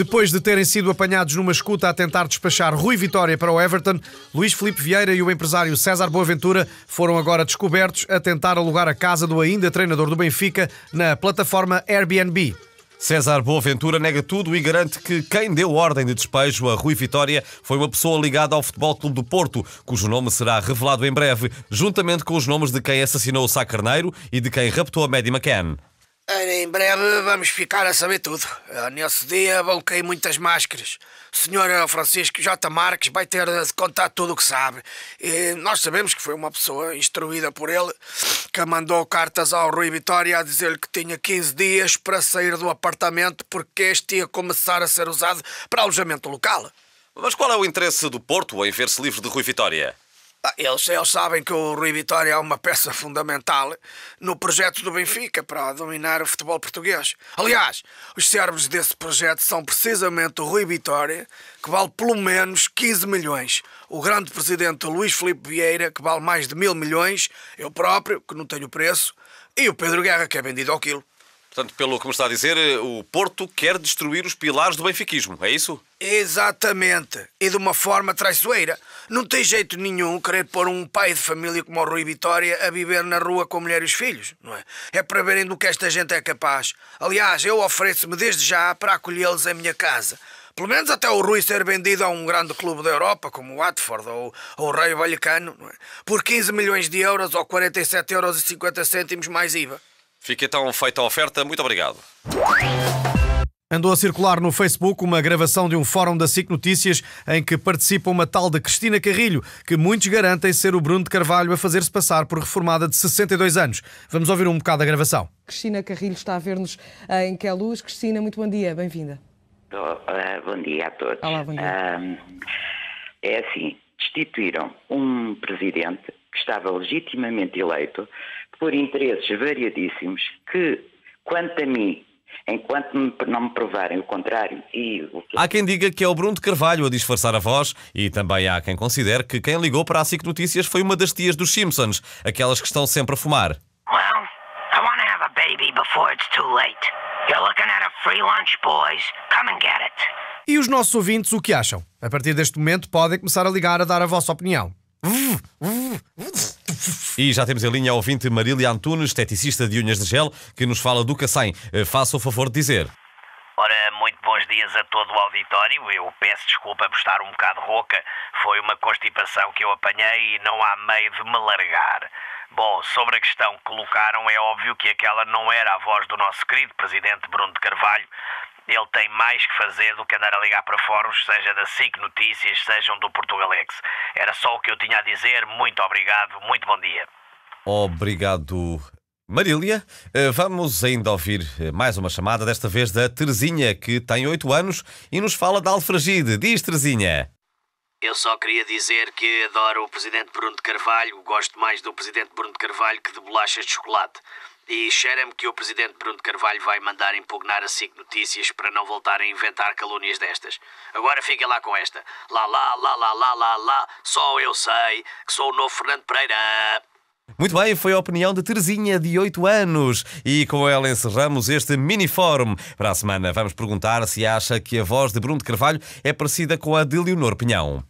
Depois de terem sido apanhados numa escuta a tentar despachar Rui Vitória para o Everton, Luís Felipe Vieira e o empresário César Boaventura foram agora descobertos a tentar alugar a casa do ainda treinador do Benfica na plataforma Airbnb. César Boaventura nega tudo e garante que quem deu ordem de despejo a Rui Vitória foi uma pessoa ligada ao Futebol Clube do Porto, cujo nome será revelado em breve, juntamente com os nomes de quem assassinou o Sá Carneiro e de quem raptou a Maddie McCann. Em breve vamos ficar a saber tudo. Ah, nesse dia vão muitas máscaras. O senhor Francisco J. Marques vai ter de contar tudo o que sabe. E nós sabemos que foi uma pessoa instruída por ele que mandou cartas ao Rui Vitória a dizer-lhe que tinha 15 dias para sair do apartamento porque este ia começar a ser usado para alojamento local. Mas qual é o interesse do Porto em ver-se livre de Rui Vitória? Ah, eles, eles sabem que o Rui Vitória é uma peça fundamental no projeto do Benfica para dominar o futebol português. Aliás, os servos desse projeto são precisamente o Rui Vitória, que vale pelo menos 15 milhões, o grande presidente Luís Filipe Vieira, que vale mais de mil milhões, eu próprio, que não tenho preço, e o Pedro Guerra, que é vendido ao quilo. Portanto, pelo que me está a dizer, eh, o Porto quer destruir os pilares do benfiquismo, é isso? Exatamente. E de uma forma traiçoeira. Não tem jeito nenhum querer pôr um pai de família como o Rui Vitória a viver na rua com a mulher e os filhos, não é? É para verem do que esta gente é capaz. Aliás, eu ofereço-me desde já para acolhê-los em minha casa. Pelo menos até o Rui ser vendido a um grande clube da Europa, como o Watford ou, ou o Rayo Vallecano, é? por 15 milhões de euros ou 47,50 euros e mais IVA. Fica então feita a oferta. Muito obrigado. Andou a circular no Facebook uma gravação de um fórum da SIC Notícias em que participa uma tal de Cristina Carrilho, que muitos garantem ser o Bruno de Carvalho a fazer-se passar por reformada de 62 anos. Vamos ouvir um bocado a gravação. Cristina Carrilho está a ver-nos em Queluz. Cristina, muito bom dia, bem-vinda. Eh, bom dia a todos. Olá, bom dia. é assim, destituíram um presidente que estava legitimamente eleito por interesses variadíssimos que, quanto a mim, enquanto não me provarem o contrário. E... Há quem diga que é o Bruno de Carvalho a disfarçar a voz e também há quem considere que quem ligou para a SIC Notícias foi uma das tias dos Simpsons, aquelas que estão sempre a fumar. E os nossos ouvintes o que acham? A partir deste momento podem começar a ligar a dar a vossa opinião. E já temos em linha a ouvinte Marília Antunes, esteticista de unhas de gel, que nos fala do Cassem. Eh, faça o favor de dizer. Ora, muito bons dias a todo o auditório. Eu peço desculpa por estar um bocado rouca. Foi uma constipação que eu apanhei e não há meio de me largar. Bom, sobre a questão que colocaram, é óbvio que aquela não era a voz do nosso querido presidente Bruno de Carvalho, ele tem mais que fazer do que andar a ligar para fóruns, seja da SIC Notícias, sejam do Portugalex. Era só o que eu tinha a dizer. Muito obrigado, muito bom dia. Obrigado, Marília. Eh, vamos ainda ouvir eh, mais uma chamada, desta vez da Terezinha, que tem 8 anos e nos fala da Alfragide. Diz, Terezinha. Eu só queria dizer que adoro o Presidente Bruno de Carvalho, gosto mais do Presidente Bruno de Carvalho que de bolachas de chocolate. E cheira-me que o presidente Bruno de Carvalho vai mandar impugnar a SIC Notícias para não voltar a inventar calúnias destas. Agora fiquem lá com esta. Lá, lá, lá, lá, lá, lá, lá. Só eu sei que sou o novo Fernando Pereira. Muito bem, foi a opinião de Teresinha, de 8 anos. E com ela encerramos este mini-fórum. Para a semana, vamos perguntar se acha que a voz de Bruno de Carvalho é parecida com a de Leonor Pinhão.